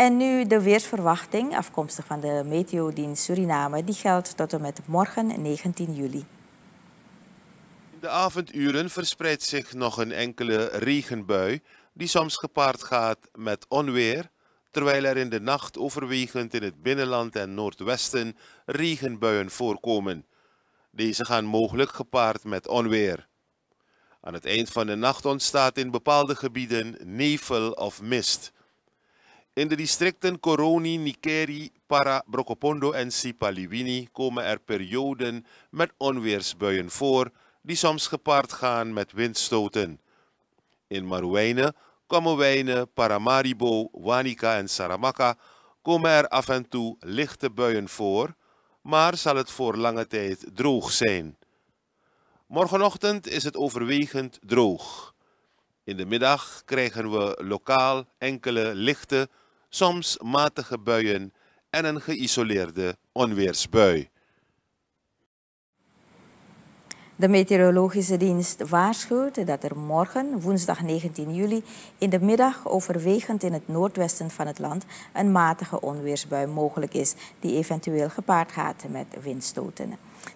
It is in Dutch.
En nu de weersverwachting, afkomstig van de Meteodienst Suriname, die geldt tot en met morgen 19 juli. In de avonduren verspreidt zich nog een enkele regenbui, die soms gepaard gaat met onweer, terwijl er in de nacht overwegend in het binnenland en noordwesten regenbuien voorkomen. Deze gaan mogelijk gepaard met onweer. Aan het eind van de nacht ontstaat in bepaalde gebieden nevel of mist. In de districten Coroni, Nikeri, Para, Brokopondo en Sipaliwini komen er perioden met onweersbuien voor, die soms gepaard gaan met windstoten. In Maruwijnen, Kamowijnen, Paramaribo, Wanica en Saramaka komen er af en toe lichte buien voor, maar zal het voor lange tijd droog zijn. Morgenochtend is het overwegend droog. In de middag krijgen we lokaal enkele lichte soms matige buien en een geïsoleerde onweersbui. De meteorologische dienst waarschuwt dat er morgen, woensdag 19 juli, in de middag overwegend in het noordwesten van het land een matige onweersbui mogelijk is, die eventueel gepaard gaat met windstoten.